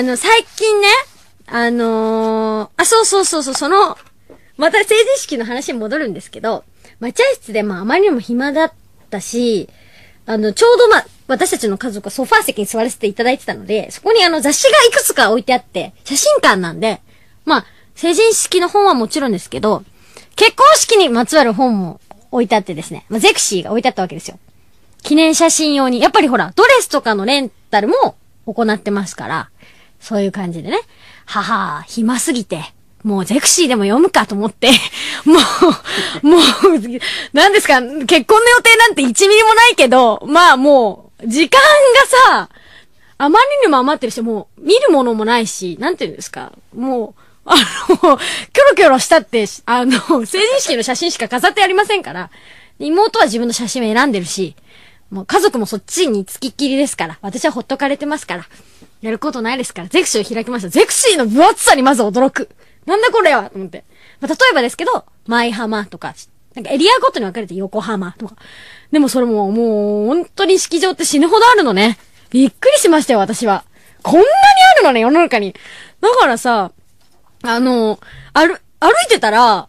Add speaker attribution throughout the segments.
Speaker 1: あの、最近ね、あのー、あ、そうそうそうそう、その、また成人式の話に戻るんですけど、待合室でまああまりにも暇だったし、あの、ちょうどま私たちの家族はソファー席に座らせていただいてたので、そこにあの雑誌がいくつか置いてあって、写真館なんで、まあ、成人式の本はもちろんですけど、結婚式にまつわる本も置いてあってですね、まあ、ゼクシーが置いてあったわけですよ。記念写真用に、やっぱりほら、ドレスとかのレンタルも行ってますから、そういう感じでね。はは、暇すぎて、もうゼクシーでも読むかと思って、もう、もう、何ですか、結婚の予定なんて1ミリもないけど、まあもう、時間がさ、あまりにも余ってるし、もう、見るものもないし、なんていうんですか、もう、あの、キョロキョロしたって、あの、成人式の写真しか飾ってありませんから、妹は自分の写真を選んでるし、もう家族もそっちに付きっきりですから、私はほっとかれてますから、やることないですから、ゼクシーを開きました。ゼクシーの分厚さにまず驚く。なんだこれはと思って。まあ、例えばですけど、舞浜とか、なんかエリアごとに分かれて横浜とか。でもそれももう、本当に式場って死ぬほどあるのね。びっくりしましたよ、私は。こんなにあるのね、世の中に。だからさ、あの、る、歩いてたら、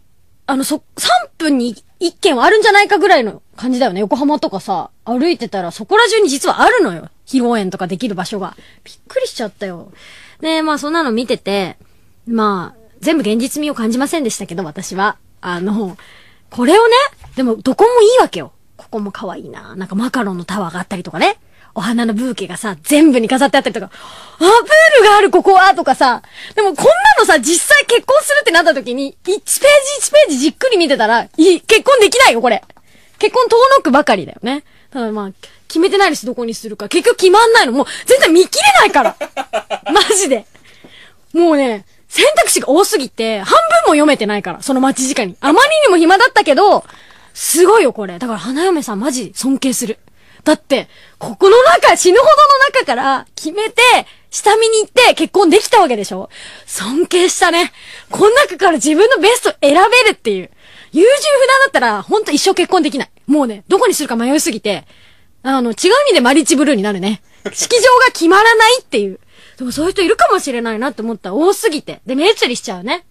Speaker 1: あの、そ、3分に1件はあるんじゃないかぐらいの感じだよね。横浜とかさ、歩いてたらそこら中に実はあるのよ。披露宴とかできる場所が。びっくりしちゃったよ。で、まあそんなの見てて、まあ、全部現実味を感じませんでしたけど、私は。あの、これをね、でもどこもいいわけよ。ここも可愛いな。なんかマカロンのタワーがあったりとかね。お花のブーケがさ、全部に飾ってあったりとか、あ、プールがあるここはとかさ、でもこんなのさ、実際結婚するってなった時に、1ページ1ページじっくり見てたら、い、結婚できないよ、これ。結婚遠のくばかりだよね。ただまあ、決めてないです、どこにするか。結局決まんないの。もう、全然見切れないから。マジで。もうね、選択肢が多すぎて、半分も読めてないから、その待ち時間に。あまりにも暇だったけど、すごいよ、これ。だから、花嫁さんマジ尊敬する。だって、ここの中、死ぬほどの中から決めて、下見に行って結婚できたわけでしょ尊敬したね。この中から自分のベスト選べるっていう。優柔不断だったら、ほんと一生結婚できない。もうね、どこにするか迷いすぎて、あの、違う意味でマリッチブルーになるね。式場が決まらないっていう。でもそういう人いるかもしれないなって思ったら多すぎて。で、目移りしちゃうね。